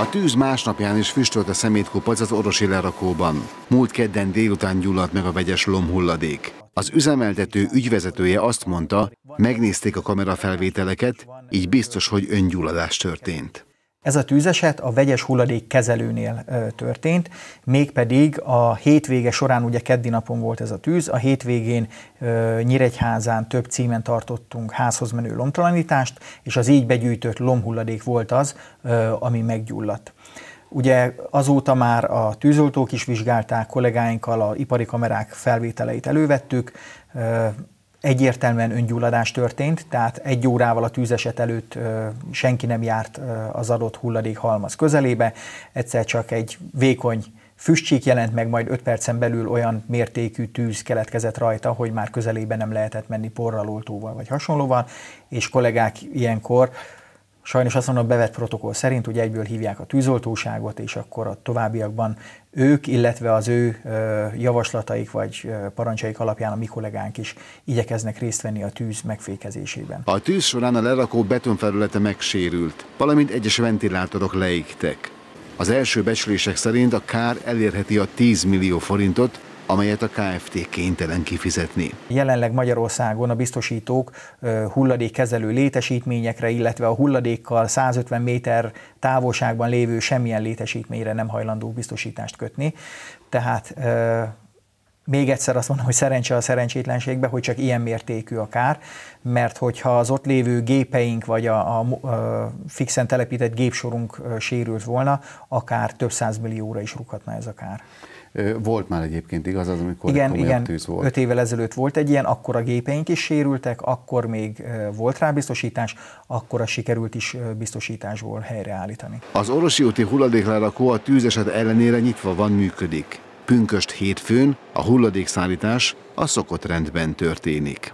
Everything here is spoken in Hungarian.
A tűz másnapján is füstölt a szemétkupac az orosi lerakóban. Múlt kedden délután gyulladt meg a vegyes lomhulladék. Az üzemeltető ügyvezetője azt mondta, megnézték a kamerafelvételeket, így biztos, hogy öngyulladás történt. Ez a tűzeset a vegyes hulladék kezelőnél történt, mégpedig a hétvége során, ugye keddi napon volt ez a tűz, a hétvégén Nyíregyházán több címen tartottunk házhoz menő lomtalanítást, és az így begyűjtött lomhulladék volt az, ami meggyulladt. Ugye azóta már a tűzoltók is vizsgálták, kollégáinkkal a ipari kamerák felvételeit elővettük, egyértelműen öngyulladás történt, tehát egy órával a tűzeset előtt senki nem járt az adott hulladék halmaz közelébe, egyszer csak egy vékony füstcsík jelent meg, majd öt percen belül olyan mértékű tűz keletkezett rajta, hogy már közelébe nem lehetett menni porral, oltóval vagy hasonlóval, és kollégák ilyenkor sajnos azt mondom, a bevett protokoll szerint ugye egyből hívják a tűzoltóságot, és akkor a továbbiakban ők, illetve az ő javaslataik vagy parancsaik alapján a mi kollégánk is igyekeznek részt venni a tűz megfékezésében. A tűz során a lerakó betonfelülete megsérült, valamint egyes ventilátorok leégtek. Az első becslések szerint a kár elérheti a 10 millió forintot, amelyet a KFT kénytelen kifizetni. Jelenleg Magyarországon a biztosítók hulladékkezelő létesítményekre, illetve a hulladékkal 150 méter távolságban lévő semmilyen létesítményre nem hajlandó biztosítást kötni. Tehát még egyszer azt mondom, hogy szerencse a szerencsétlenségbe, hogy csak ilyen mértékű a kár, mert hogyha az ott lévő gépeink vagy a, a, a fixen telepített gépsorunk sérült volna, akár több száz is rúghatna ez a kár. Volt már egyébként igaz az, amikor igen, igen, tűz volt. Öt évvel ezelőtt volt egy ilyen, akkor a gépeink is sérültek, akkor még volt rá biztosítás, akkor a sikerült is biztosításból helyreállítani. Az Orosi úti hulladéklerakó a tűzeset ellenére nyitva van, működik. Pünköst hétfőn a hulladékszállítás a szokott rendben történik.